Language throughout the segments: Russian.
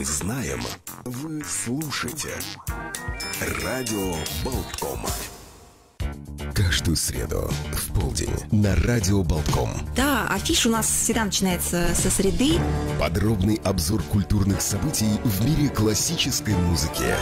мы знаем, вы слушаете. Радио Болтком. Каждую среду в полдень на Радио Болтком. Да, афиш у нас всегда начинается со среды. Подробный обзор культурных событий в мире классической музыки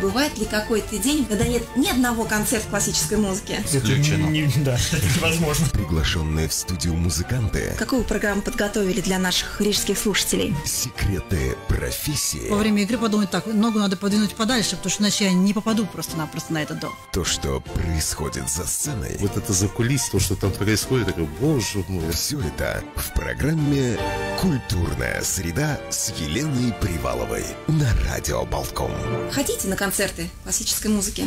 бывает ли какой-то день, когда нет ни одного концерта классической музыки? Исключено. Да, это невозможно. Приглашенные в студию музыканты. Какую программу подготовили для наших рижских слушателей? Секреты профессии. Во время игры подумать так, ногу надо подвинуть подальше, потому что иначе я не попаду просто-напросто на этот дом. То, что происходит за сценой. Вот это за кулис, то, что там происходит, это, боже мой. Все это в программе «Культурная среда» с Еленой Приваловой на Радио Болтком. Хотите на концерты классической музыки.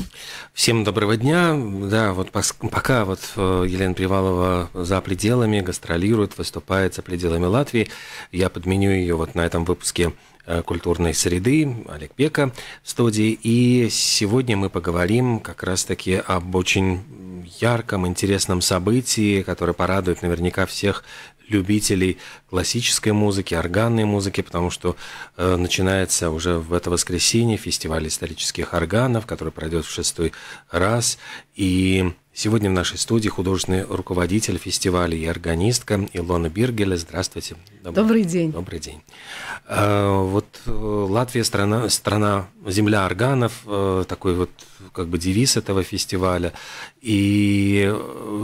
Всем доброго дня. Да, вот пока вот э, Елена Привалова за пределами гастролирует, выступает за пределами Латвии, я подменю ее вот на этом выпуске э, культурной среды Олег Пека в студии. И сегодня мы поговорим как раз-таки об очень ярком, интересном событии, которое порадует наверняка всех любителей классической музыки, органной музыки, потому что э, начинается уже в это воскресенье фестиваль исторических органов, который пройдет в шестой раз. И Сегодня в нашей студии художественный руководитель фестиваля и органистка Илона Биргеля. Здравствуйте. Добрый, Добрый день. Добрый день. Э, вот э, Латвия страна, страна земля органов, э, такой вот как бы девиз этого фестиваля. И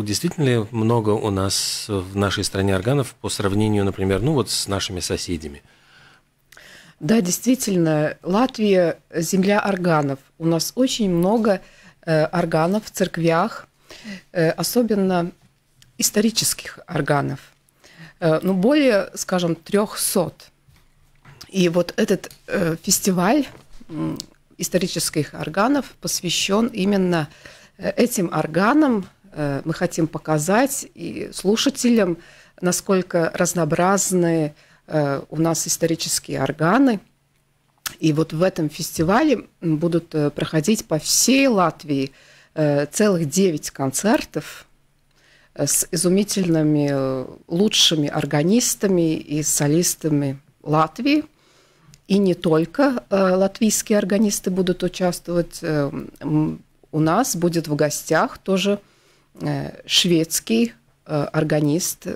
действительно ли много у нас в нашей стране органов по сравнению, например, ну вот с нашими соседями? Да, действительно, Латвия земля органов. У нас очень много органов в церквях, Э, особенно исторических органов, э, ну, более, скажем, 300. И вот этот э, фестиваль исторических органов посвящен именно этим органам. Мы хотим показать и слушателям, насколько разнообразны у нас исторические органы. И вот в этом фестивале будут проходить по всей Латвии – Э, целых 9 концертов э, с изумительными э, лучшими органистами и солистами Латвии. И не только латвийские органисты будут участвовать. У нас будет в гостях тоже шведский органист,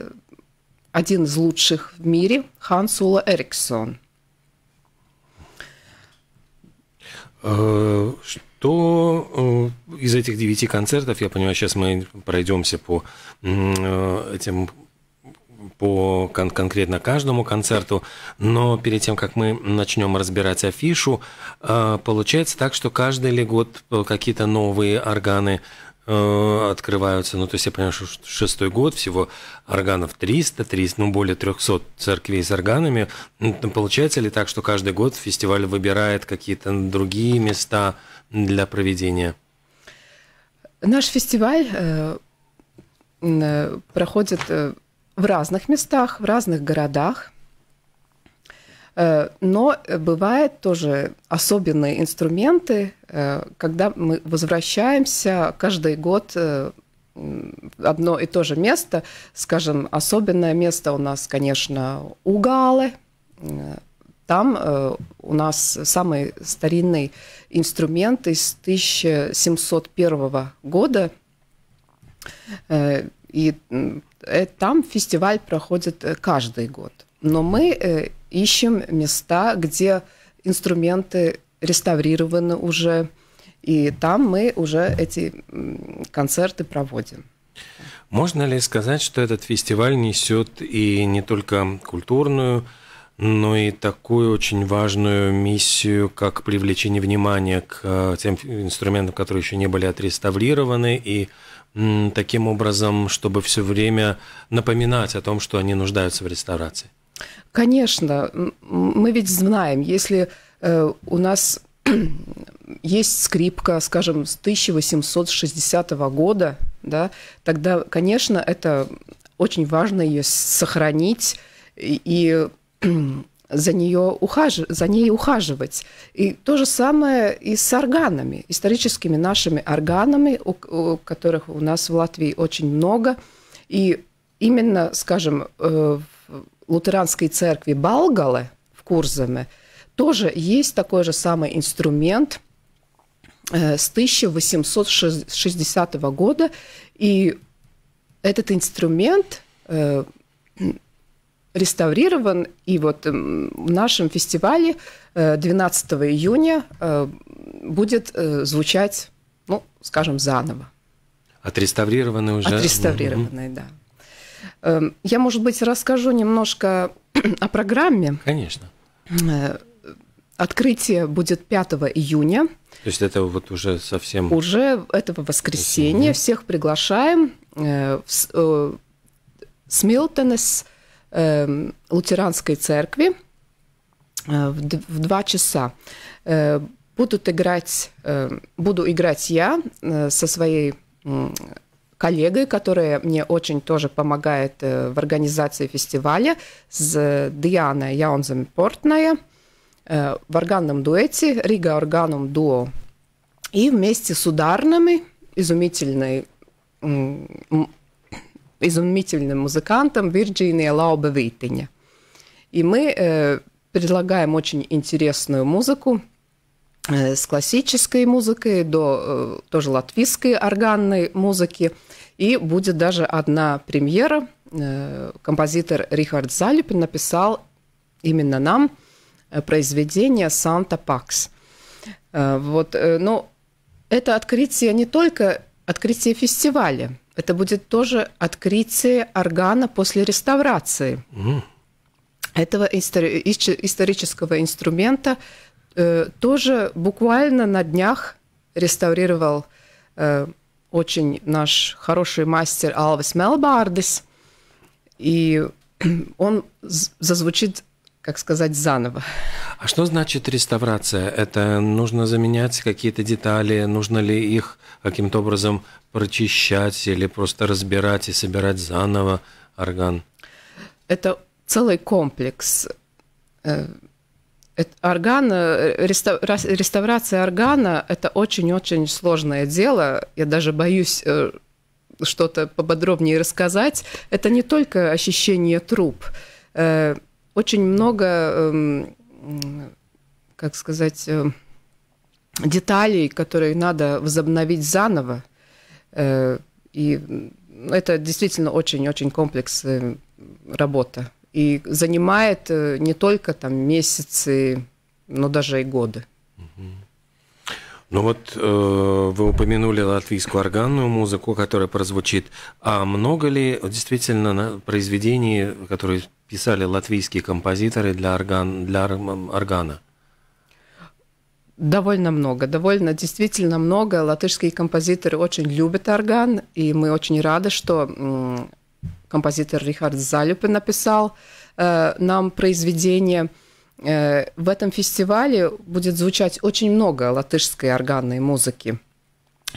один из лучших в мире, Ханс Ула Эриксон то э, из этих девяти концертов, я понимаю, сейчас мы пройдемся по э, этим по кон конкретно каждому концерту, но перед тем, как мы начнем разбирать афишу, э, получается так, что каждый ли год какие-то новые органы открываются, ну, то есть я понимаю, что шестой год, всего органов 300, 300, ну, более 300 церквей с органами. Получается ли так, что каждый год фестиваль выбирает какие-то другие места, для проведения? Наш фестиваль э, э, проходит э, в разных местах, в разных городах. Но бывают тоже особенные инструменты, когда мы возвращаемся каждый год одно и то же место. Скажем, особенное место у нас, конечно, Угалы, там э, у нас самый старинный инструмент из 1701 года. Э, и э, там фестиваль проходит э, каждый год. Но мы э, ищем места, где инструменты реставрированы уже, и там мы уже эти концерты проводим. Можно ли сказать, что этот фестиваль несет и не только культурную, но ну и такую очень важную миссию, как привлечение внимания к э, тем инструментам, которые еще не были отреставрированы, и таким образом, чтобы все время напоминать о том, что они нуждаются в реставрации. Конечно, мы ведь знаем, если э, у нас есть скрипка, скажем, с 1860 года, да, тогда, конечно, это очень важно ее сохранить и за, нее ухаж... за ней ухаживать. И то же самое и с органами, историческими нашими органами, у, у которых у нас в Латвии очень много. И именно, скажем, э, в лютеранской церкви Балгале в Курзаме тоже есть такой же самый инструмент э, с 1860 года. И этот инструмент э, реставрирован. И вот эм, в нашем фестивале 12 э, июня э, будет э, звучать, ну, скажем, заново. Отреставрированный уже? Отреставрированный, угу. да. Эм, я, может быть, расскажу немножко о программе. Конечно. Открытие будет 5 июня. То есть это вот уже совсем... Уже этого воскресенья. Всех приглашаем в Смилтонес Эм, э, лютеранской церкви в, два часа. Э, будут играть, э, буду играть я э, со своей коллегой, которая мне очень тоже помогает в организации фестиваля, с Дианой Яунзенпортная э, в органном дуэте «Рига органом дуо». И вместе с ударными, изумительной изумительным музыкантом Вирджиния Лауба Витине И мы э, предлагаем очень интересную музыку э, с классической музыкой до э, тоже латвийской органной музыки. И будет даже одна премьера. Э, композитор Рихард Залипин написал именно нам э, произведение «Санта Пакс». Э, вот, э, ну, это открытие не только открытие фестиваля – это будет тоже открытие органа после реставрации. Mm. Этого истори- исторического инструмента э, тоже буквально на днях реставрировал э, очень наш хороший мастер Алвес Мелбардес. И он зазвучит как сказать, заново. А что значит реставрация? Это нужно заменять какие-то детали, нужно ли их каким-то образом прочищать или просто разбирать и собирать заново орган? Это целый комплекс. Э, орган, э, реставрация органа – это очень-очень сложное дело. Я даже боюсь э, что-то поподробнее рассказать. Это не только ощущение труб – очень много, эм, как сказать, э, деталей, которые надо возобновить заново. Э, и это действительно очень-очень комплекс э, работа. И занимает не только там месяцы, но даже и годы. Ну вот э, вы упомянули латвийскую органную музыку, которая прозвучит. А много ли действительно на произведений, которые писали латвийские композиторы для, орган, для органа? Довольно много, довольно действительно много. Латышские композиторы очень любят орган, и мы очень рады, что композитор Рихард Залюпе написал э, нам произведение. Э, в этом фестивале будет звучать очень много латышской органной музыки.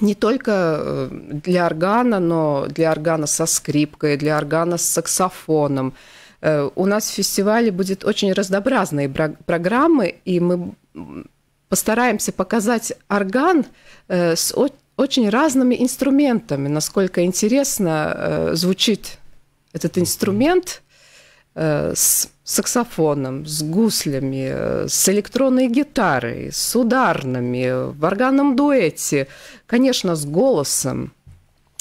Не только э, для органа, но для органа со скрипкой, для органа с саксофоном – Э, у нас в фестивале будет очень разнообразные программы, и мы постараемся показать орган э, с очень разными инструментами, насколько интересно э, звучит этот инструмент с саксофоном, с гуслями, с электронной гитарой, с ударными, в органном дуэте, конечно, с голосом.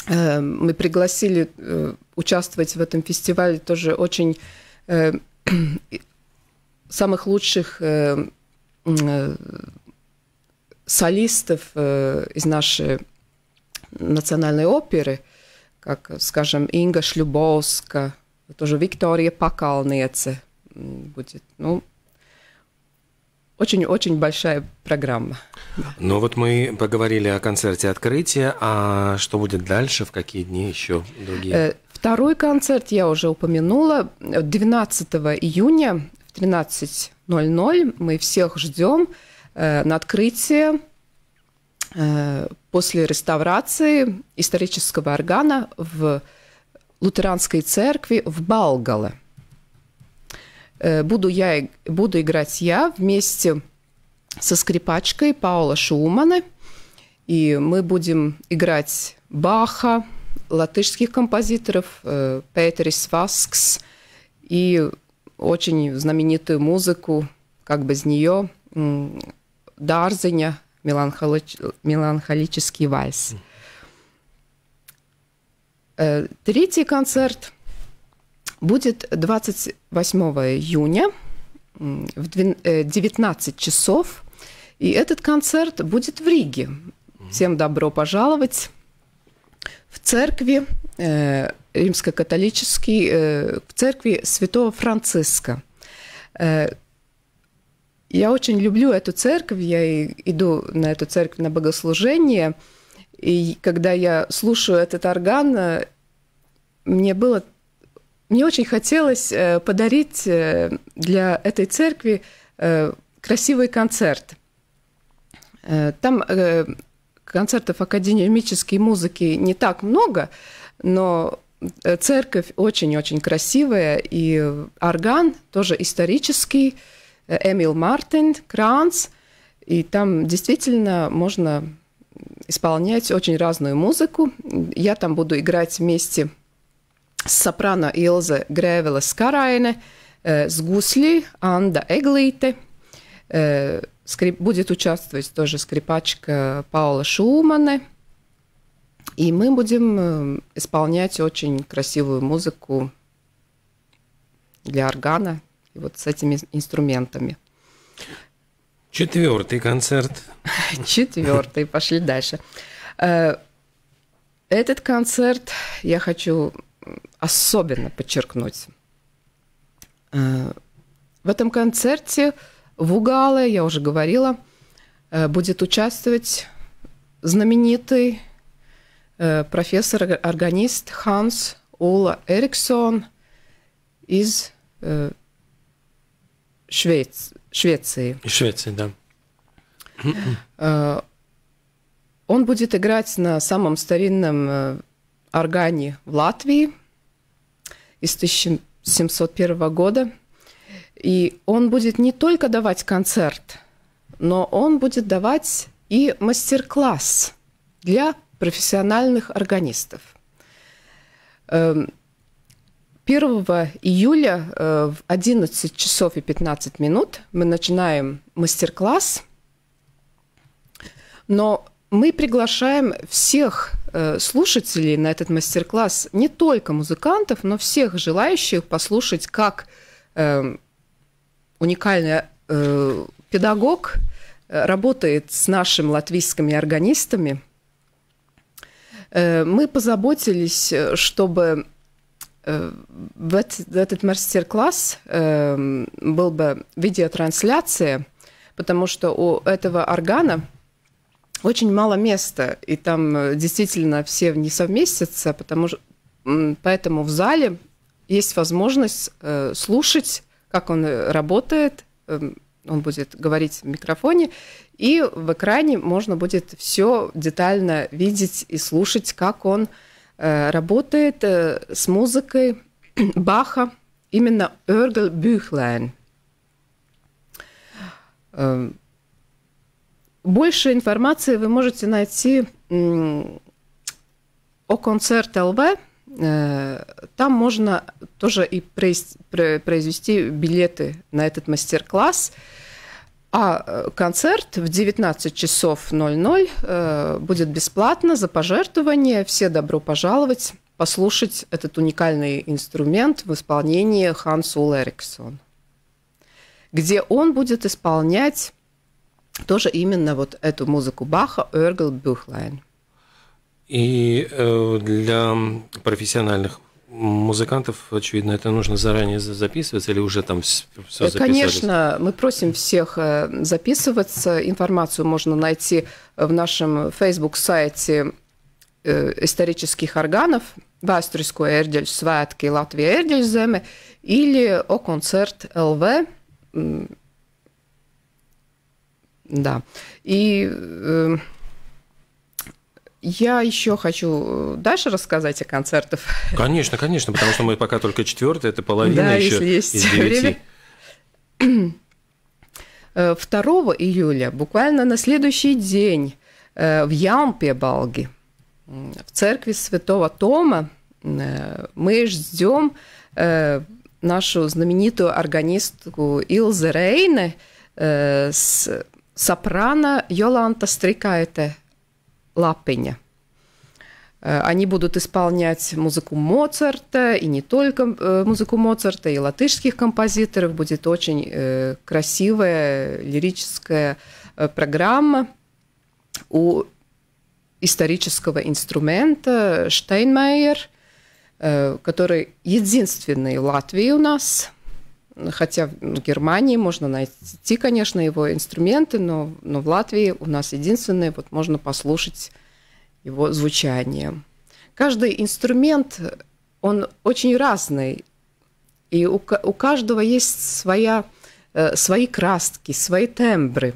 Э, мы пригласили э, участвовать в этом фестивале тоже очень э, самых лучших солистов из нашей национальной оперы, как, скажем, Инга Шлюбовска, тоже Виктория Пакалнеце будет. Ну, очень-очень большая программа. Ну вот мы поговорили о концерте открытия, а что будет дальше, в какие дни еще другие? Э, второй концерт я уже упомянула. 12 июня в 13.00 мы всех ждем э, на открытие э, после реставрации исторического органа в лютеранской церкви в Балгале. Э, буду, я, буду играть я вместе со скрипачкой Паула Шумана. И мы будем играть Баха, латышских композиторов, э, Петерис Васкс и очень знаменитую музыку, как бы с нее, Дарзиня, меланхолич... меланхолический вальс. Э, третий концерт – будет 28 июня в 19 э, часов. И этот концерт будет в Риге. Всем добро пожаловать в церкви э, римско-католический, э, в церкви Святого Франциска. Э, я очень люблю эту церковь, я иду на эту церковь на богослужение, и когда я слушаю этот орган, э, мне было мне очень хотелось э, подарить э, для этой церкви э, красивый концерт. Там концертов академической музыки не так много, но церковь очень-очень красивая, и орган тоже исторический, Эмил Мартин, Кранц, и там действительно можно исполнять очень разную музыку. Я там буду играть вместе с soprāna Ilze Grēvela Skaraine, Сгусли, Анда Эглите, будет участвовать тоже скрипачка Паула Шумане. И мы будем э, исполнять очень красивую музыку для органа и вот с этими инструментами. Четвертый концерт. Четвертый, пошли дальше. Э, этот концерт я хочу особенно подчеркнуть. Э, в этом концерте в Угале, я уже говорила, э, будет участвовать знаменитый э, профессор-органист Ханс Ула Эриксон из Швец... Швеции. Из Швеции, да. Он будет играть на самом старинном Органе в Латвии из 1701 года. И он будет не только давать концерт, но он будет давать и мастер-класс для профессиональных органистов. 1 эм, июля э, в 11 часов и 15 минут мы начинаем мастер-класс, но мы приглашаем всех Э, слушателей на этот мастер-класс, не только музыкантов, но всех желающих послушать, как э, уникальный э, педагог э, работает с нашими латвийскими органистами. Э, мы позаботились, э, чтобы в этот, этот мастер-класс эм, был бы видеотрансляция, потому что у этого органа – очень мало места, и там э, действительно все не совместятся, потому что поэтому в зале есть возможность э, слушать, как он э, работает, э, он будет говорить в микрофоне, и в экране можно будет все детально видеть и слушать, как он э, работает э, с музыкой Баха, именно Эргл Бюхлайн. Эм, больше информации вы можете найти о концерте ЛВ. Э, там можно тоже и произвести билеты на этот мастер-класс. А э, концерт в 19 часов 00 э, будет бесплатно за пожертвование. Все добро пожаловать послушать этот уникальный инструмент в исполнении Хансу Лериксон, где он будет исполнять тоже именно вот эту музыку Баха Эргл Бюхлайн. И э, для профессиональных музыкантов, очевидно, это нужно заранее записываться или уже там все да, Конечно, мы просим всех э, записываться. Информацию можно найти в нашем Facebook-сайте э, исторических органов «Vēsturisko ērģeļu Святки, Latvija ērģeļu zeme» или о koncert ЛВ. Да. И э, я еще хочу э, дальше рассказать о концертах. Конечно, конечно, потому что мы пока только четвертый, это половина да, еще если есть из девяти. Э, время. 2 июля, буквально на следующий день, э, в Ямпе Балги, в церкви Святого Тома, мы ждем нашу знаменитую органистку Илзе Рейне с сопрано Йоланта Стрикаете Лапиня. Э, они будут исполнять музыку Моцарта, и не только э, музыку Моцарта, и латышских композиторов. Будет очень э, красивая лирическая программа у исторического инструмента Штайнмейер, который единственный в Латвии у нас – Хотя в Германии можно найти, конечно, его инструменты, но, но в Латвии у нас единственное, вот можно послушать его звучание. Каждый инструмент, он очень разный, и у, у каждого есть своя, э, свои краски, свои тембры.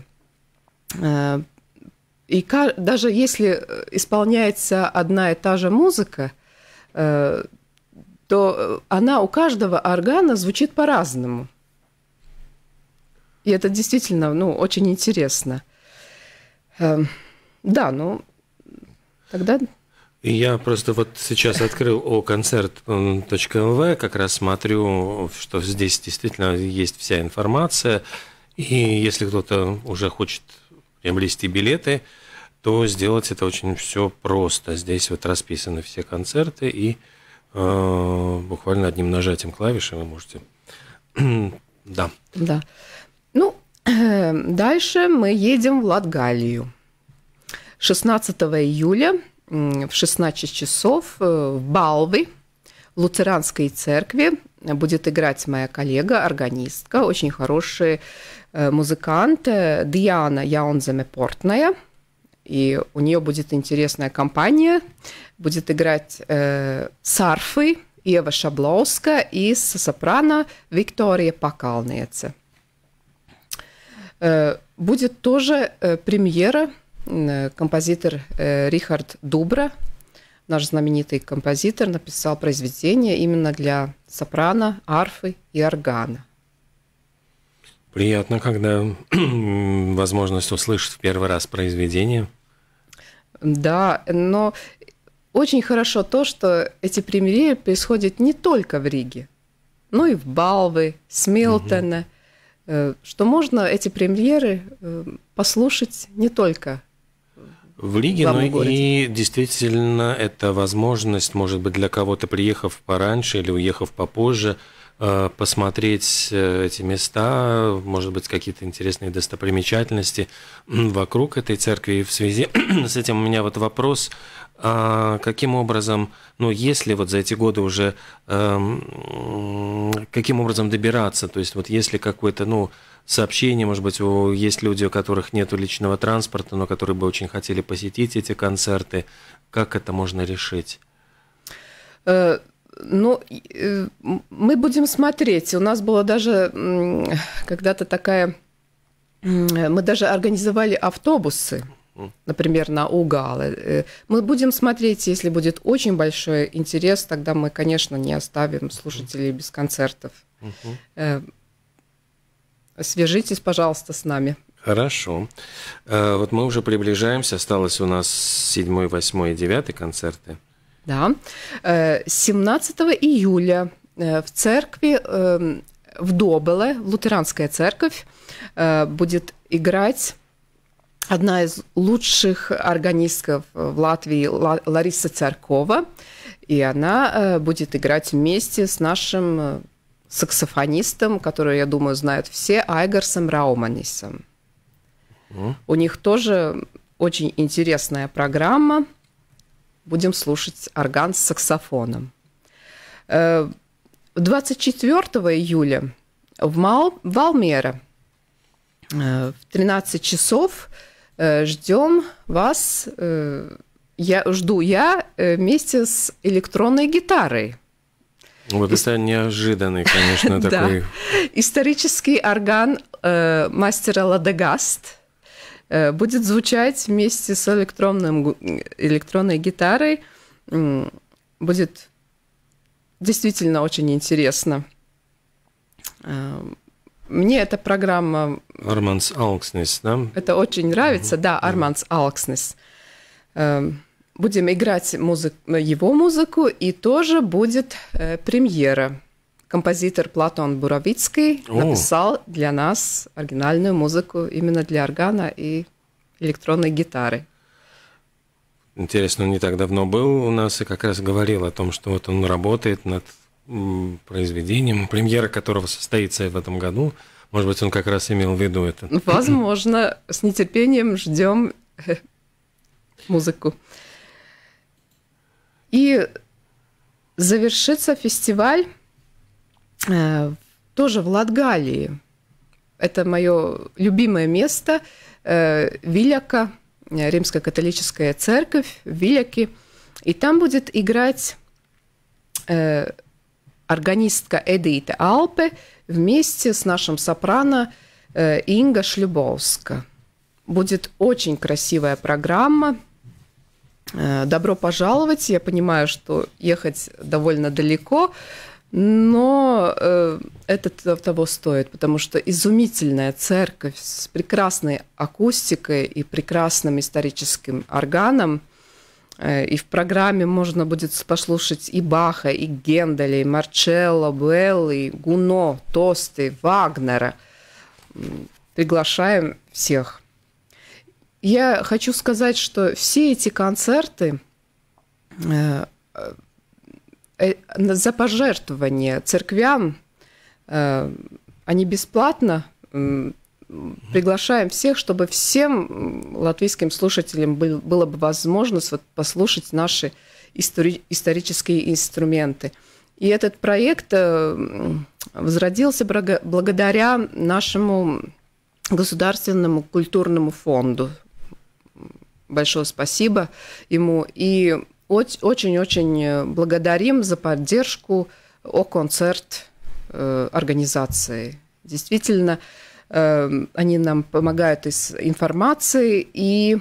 Э, и даже если э, исполняется одна и та же музыка, то э, она у каждого органа звучит по-разному. И это действительно ну, очень интересно. Эм, да, ну тогда... Я просто вот сейчас открыл о концерт.мв, как раз смотрю, что здесь действительно есть вся информация. И если кто-то уже хочет приобрести билеты, то сделать это очень все просто. Здесь вот расписаны все концерты и Э, буквально одним нажатием клавиши вы можете. да. Да. Ну, дальше мы едем в Латгалию. 16 июля в 16 часов э, в Балвы, луцеранской церкви, будет играть моя коллега, органистка, очень хороший э, музыкант Диана Яонземе Портная – и у нее будет интересная компания, будет играть э, Сарфы, Ева Шабловска и сопрано Виктория Покалница. Э, будет тоже э, премьера э, композитор Рихард Дубра, наш знаменитый композитор, написал произведение именно для сопрано, арфы и органа. Приятно, когда возможность услышать в первый раз произведение – да, но очень хорошо то, что эти премьеры происходят не только в Риге, но и в Балвы, Смелтона, угу. Э, что можно эти премьеры э, послушать не только в Риге, но городе. и действительно это возможность, может быть, для кого-то приехав пораньше или уехав попозже – Э, посмотреть э, эти места, может быть, какие-то интересные достопримечательности вокруг этой церкви. И в связи с этим у меня вот вопрос, а, каким образом, ну, если вот за эти годы уже, эм, каким образом добираться, то есть вот если какой-то, ну, сообщение, может быть, есть люди, у которых нет личного транспорта, но которые бы очень хотели посетить эти концерты, как это можно решить? Э, ну, э, мы будем смотреть. У нас была даже когда-то такая... Мы даже организовали автобусы, например, на Угалы. Э, э, мы будем смотреть, если будет очень большой интерес, тогда мы, конечно, не оставим слушателей без концертов. Свяжитесь, пожалуйста, с нами. Хорошо. Вот мы уже приближаемся. Осталось у нас седьмой, восьмой и девятый концерты да, 17 э, июля э, в церкви эм, в Добеле, лютеранская церковь, э, будет играть одна из лучших органистов в Латвии Лариса Царкова, и она будет играть вместе с нашим саксофонистом, который, я думаю, знают все, Айгарсом Рауманисом. Mm. У них тоже очень интересная программа – будем слушать орган с саксофоном. 24 э, июля в Мал Валмера э, в 13 часов э, ждем вас, я, жду я вместе с электронной гитарой. Ну, вот это неожиданный, конечно, такой... Исторический орган мастера Ладегаст – Э, будет звучать вместе с электронным, электронной гитарой. Будет действительно очень интересно. Э, мне эта программа... Арманс Алкснес, да? Это очень нравится, угу. да, Арманс Алкснес. Э, будем играть музы... его музыку, и тоже будет премьера композитор Платон Буровицкий О. написал для нас оригинальную музыку именно для органа и электронной гитары. Интересно, он не так давно был у нас и как раз говорил о том, что вот он работает над произведением, премьера которого состоится в этом году. Может быть, он как раз имел в виду это. Ну, возможно, с нетерпением ждем э, музыку. И завершится фестиваль Э, тоже в Латгалии. Это мое любимое место, э, Виляка, римская католическая церковь в И там будет играть э, органистка Эдита Алпе вместе с нашим сопрано Инга Шлюбовска. Будет очень красивая программа. Добро пожаловать. Я понимаю, что ехать довольно далеко. Но э, это того стоит, потому что изумительная церковь с прекрасной акустикой и прекрасным историческим органом. Э, и в программе можно будет послушать и Баха, и Генделя, и Марчелло, Беллы, Гуно, Тосты, Вагнера. Приглашаем всех. Я хочу сказать, что все эти концерты э, э Э, за пожертвования церквям, э, они бесплатно приглашаем всех, чтобы всем латвийским слушателям было бы возможность вот послушать наши истори- исторические инструменты. И этот проект э, возродился благодаря нашему Государственному культурному фонду. Большое спасибо ему. И очень-очень э, благодарим за поддержку о концерт э, организации. Действительно, э, они нам помогают из информации, и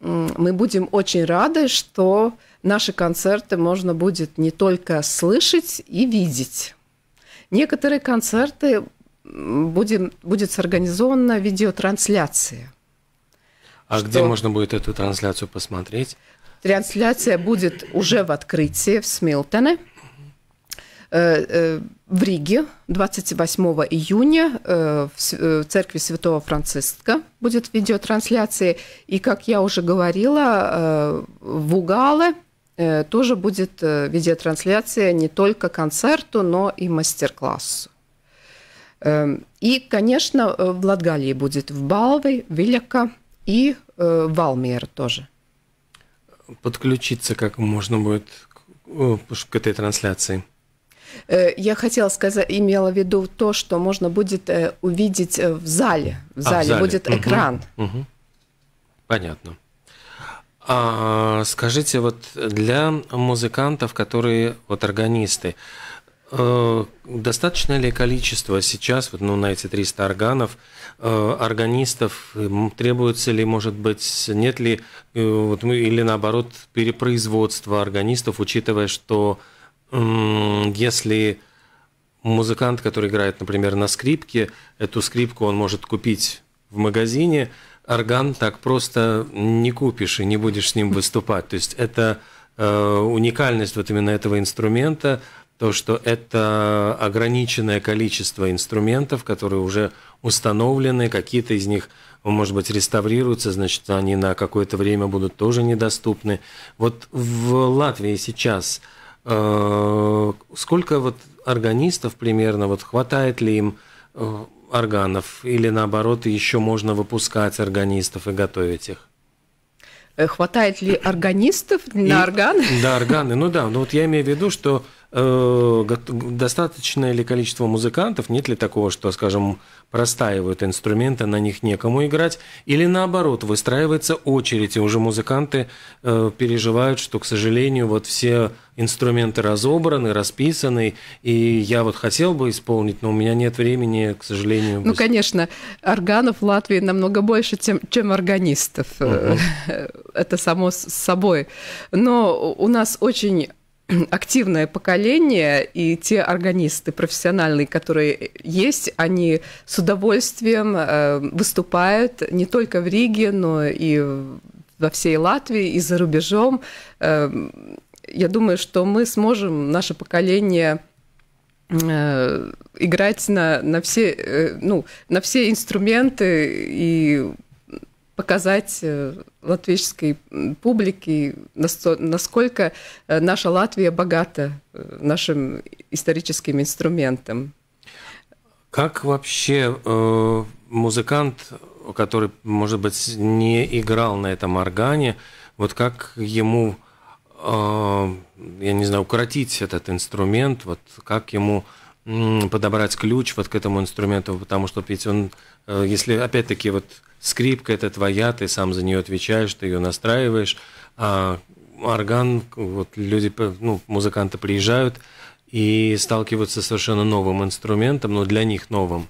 мы будем очень рады, что наши концерты можно будет не только слышать и видеть. Некоторые концерты будем, будет сорганизована видеотрансляция. А что... где можно будет эту трансляцию посмотреть? Трансляция будет уже в открытии в Смилтоне э, э, в Риге 28 июня э, в церкви Святого Франциска будет видеотрансляция. И, как я уже говорила, в Угале тоже будет видеотрансляция не только концерту, но и мастер-классу. Эм, и, конечно, в Латгалии будет в Балве, Виляка и Валмер тоже – подключиться как можно будет к э, этой трансляции? Э, я хотела сказать, имела в виду то, что можно будет э, увидеть в зале. В зале, а, в зале. будет угу. экран. Угу. Понятно. А, скажите, вот для музыкантов, которые вот органисты, Э, Достаточно ли количество сейчас, вот, ну, на эти 300 органов, э, органистов, требуется ли, может быть, нет ли, э, вот, или наоборот, перепроизводство органистов, учитывая, что если музыкант, который играет, например, на скрипке, эту скрипку он может купить в магазине, орган так просто не купишь и не будешь с ним выступать. То есть это уникальность вот именно этого инструмента, то, что это ограниченное количество инструментов, которые уже установлены, какие-то из них, может быть, реставрируются, значит, они на какое-то время будут тоже недоступны. Вот в Латвии сейчас э, сколько вот органистов примерно, вот хватает ли им э, органов, или наоборот, еще можно выпускать органистов и готовить их? Э, хватает ли органистов на органы? Да, органы, ну да, но ну вот я имею в виду, что Э, достаточное ли количество музыкантов, нет ли такого, что, скажем, простаивают инструменты, на них некому играть, или наоборот, выстраивается очередь, и уже музыканты э, переживают, что, к сожалению, вот все инструменты разобраны, расписаны, и я вот хотел бы исполнить, но у меня нет времени, к сожалению. Ну, конечно, органов в Латвии намного больше, чем, чем органистов. Uh-huh. Это само собой. Но у нас очень активное поколение и те органисты профессиональные, которые есть, они с удовольствием э, выступают не только в Риге, но и во всей Латвии, и за рубежом. Э, я думаю, что мы сможем, наше поколение, э, играть на, на, все, ну, на все инструменты и показать э, латвийской публике, насколько э, наша Латвия богата э, нашим историческим инструментом. Как вообще э, музыкант, который, может быть, не играл на этом органе, вот как ему, э, я не знаю, укоротить этот инструмент, вот как ему подобрать ключ вот к этому инструменту, потому что ведь он, э, если опять-таки вот скрипка это твоя, ты сам за нее отвечаешь, ты ее настраиваешь, а орган, вот люди, ну, музыканты приезжают и сталкиваются с совершенно новым инструментом, но для них новым.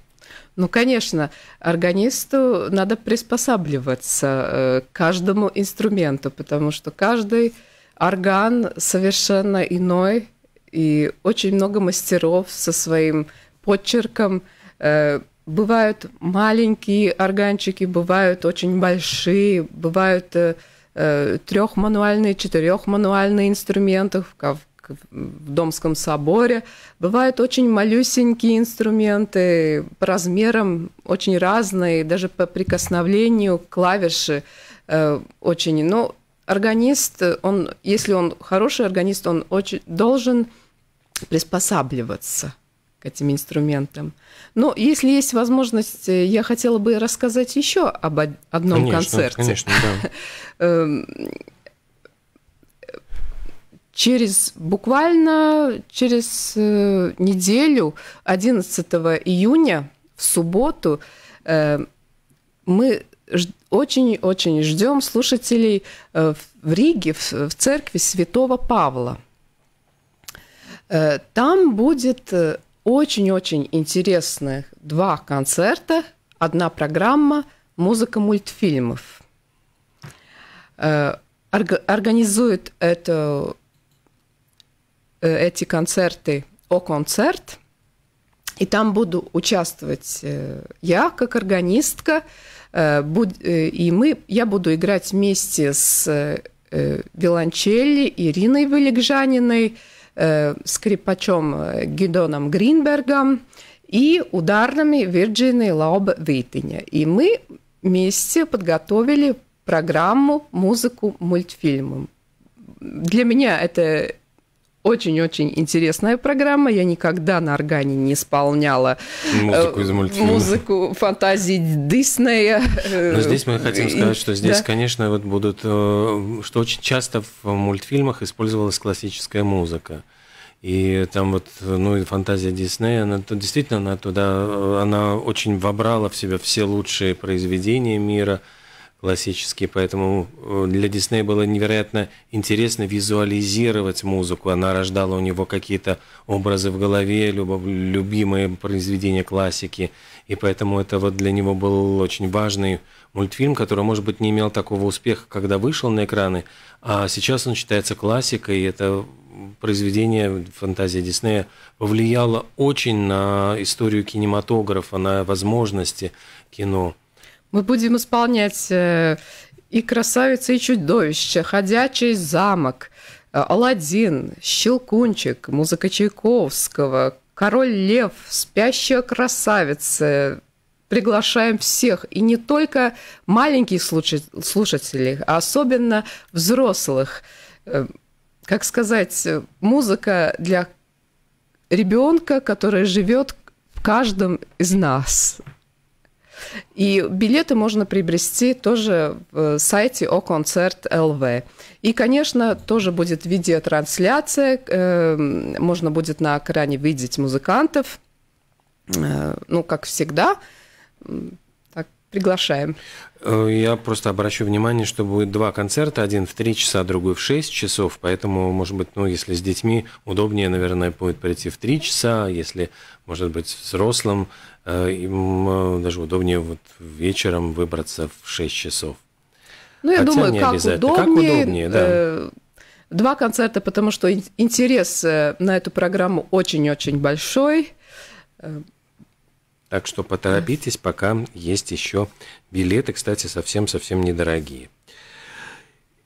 Ну, конечно, органисту надо приспосабливаться э, к каждому инструменту, потому что каждый орган совершенно иной, и очень много мастеров со своим подчерком э, Бывают маленькие органчики, бывают очень большие, бывают э, э трехмануальные, четырехмануальные инструменты, как в Домском соборе. Бывают очень малюсенькие инструменты, по размерам очень разные, даже по прикосновению клавиши э, очень. Но органист, он, если он хороший органист, он очень должен приспосабливаться к этим инструментам. Ну, если есть возможность, э, я хотела бы рассказать еще об одном конечно, концерте. Конечно, да. Эм, через буквально через э, неделю, 11 июня, в субботу, э, мы очень-очень ждем слушателей в Риге, в церкви Святого Павла. Там будет очень-очень интересных два концерта, одна программа «Музыка мультфильмов». Э, организует это, э, эти концерты «О-концерт», и там буду участвовать э, я как органистка, и мы, я буду играть вместе с виолончели Ириной Великжаниной – э, скрипачом э, Гидоном Гринбергом и ударными Вирджиной Лауб Витиня. И мы вместе подготовили программу «Музыку мультфильмам». Для меня это очень-очень интересная программа. Я никогда на органе не исполняла э, музыку, из мультфильма. музыку фантазии Диснея. Но ну, здесь мы хотим э, сказать, что здесь, да. конечно, вот будут, э, что очень часто в мультфильмах использовалась классическая музыка. И там вот, ну, и фантазия Диснея, она действительно, она туда, она очень вобрала в себя все лучшие произведения мира – классические, поэтому э, для Диснея было невероятно интересно визуализировать музыку. Она рождала у него какие-то образы в голове, любов, любимые произведения классики. И поэтому это вот для него был очень важный мультфильм, который, может быть, не имел такого успеха, когда вышел на экраны, а сейчас он считается классикой, и это произведение «Фантазия Диснея» повлияло очень на историю кинематографа, на возможности кино. Мы будем исполнять э, и красавица, и чудовище, ходячий замок, э, Алладин, Щелкунчик, музыка Чайковского, Король Лев, спящая красавица. Приглашаем всех, и не только маленьких слушателей, а особенно взрослых. Э, как сказать, музыка для ребенка, которая живет в каждом из нас. И билеты можно приобрести тоже в э, сайте о концерт ЛВ. И, конечно, тоже будет видеотрансляция, эм, можно будет на экране видеть музыкантов, э, ну, как всегда, приглашаем. Э, я просто обращу внимание, что будет два концерта, один в 3 часа, другой в 6 часов, поэтому, может быть, ну, если с детьми, удобнее, наверное, будет прийти в 3 часа, если, может быть, взрослым, э, им э, даже удобнее вот вечером выбраться в 6 часов. Ну, я Хотя думаю, как удобнее, как удобнее, да. два концерта, потому что интерес на эту программу очень-очень большой. Так что поторопитесь, пока есть еще билеты, кстати, совсем-совсем недорогие.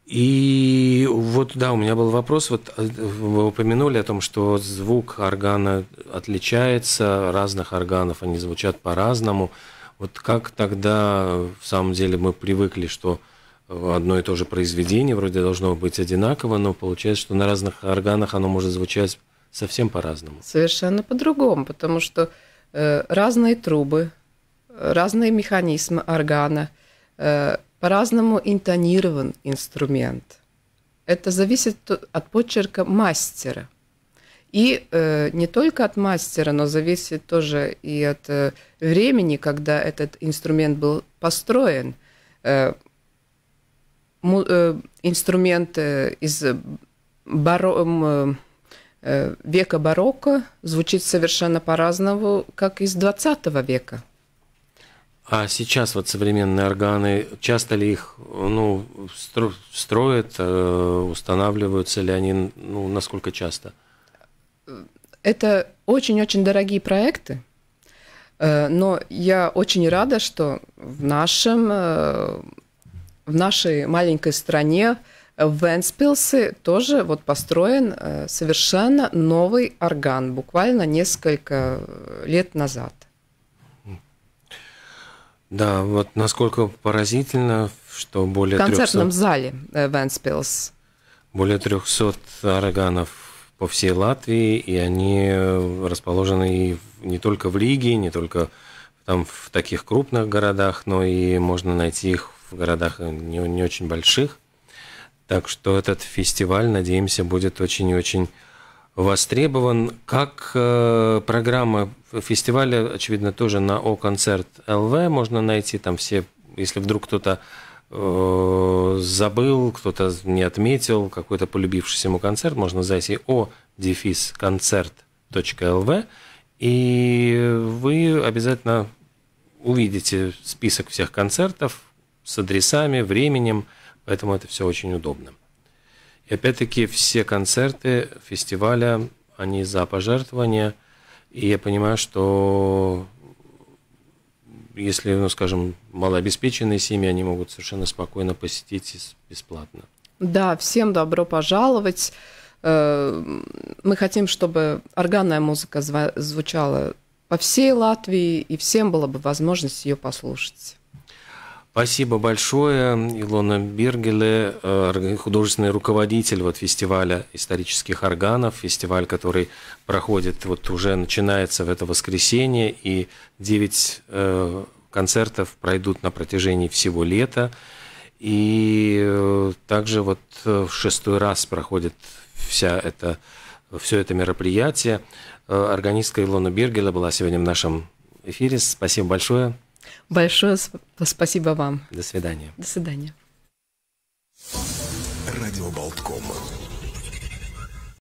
И вот, да, у меня был вопрос. Вот э, вы упомянули о том, что звук органа отличается, разных органов они звучат по-разному. Вот как тогда, в самом деле, мы привыкли, что одно и то же произведение вроде должно быть одинаково, но получается, что на разных органах оно может звучать совсем по-разному. Совершенно по-другому, потому что Э, разные трубы, разные механизмы органа, э, по-разному интонирован инструмент. Это зависит от почерка мастера. И э, не только от мастера, но зависит тоже и от времени, когда этот инструмент был построен. Э, инструмент из баро... Э, века барокко звучит совершенно по-разному, как из 20 века. А сейчас вот современные органы, часто ли их ну, строят, э, устанавливаются ли они, ну, насколько часто? Это очень-очень дорогие проекты, э, но я очень рада, что в, нашем, в нашей маленькой стране в Венспилсе тоже вот построен э, совершенно новый орган, буквально несколько э, лет назад. Да, вот насколько поразительно, что более В концертном 300... зале э, Венспилс. Более 300 органов по всей Латвии, и они расположены и не только в Лиге, не только там в таких крупных городах, но и можно найти их в городах не, не очень больших – так что этот фестиваль, надеемся, будет очень и очень востребован. Как э, программа фестиваля, очевидно, тоже на О-концерт ЛВ можно найти. Там все, если вдруг кто-то э, забыл, кто-то не отметил какой-то полюбившийся ему концерт, можно зайти о дефис концерт.лв и вы обязательно увидите список всех концертов с адресами, временем – Поэтому это все очень удобно. И опять-таки все концерты фестиваля, они за пожертвования. И я понимаю, что если, ну, скажем, малообеспеченные семьи, они могут совершенно спокойно посетить бесплатно. Да, всем добро пожаловать. Э, мы хотим, чтобы органная музыка звучала по всей Латвии, и всем была бы возможность ее послушать. Спасибо большое, Илона Бергеле, э, художественный руководитель вот фестиваля исторических органов, фестиваль, который проходит, вот уже начинается в это воскресенье, и 9 э, концертов пройдут на протяжении всего лета. И э, также вот э, в шестой раз проходит вся это все это мероприятие. Э, органистка Илона Бергеля была сегодня в нашем эфире. Спасибо большое. Большое спасибо вам. До свидания. До свидания. Радио Болткома.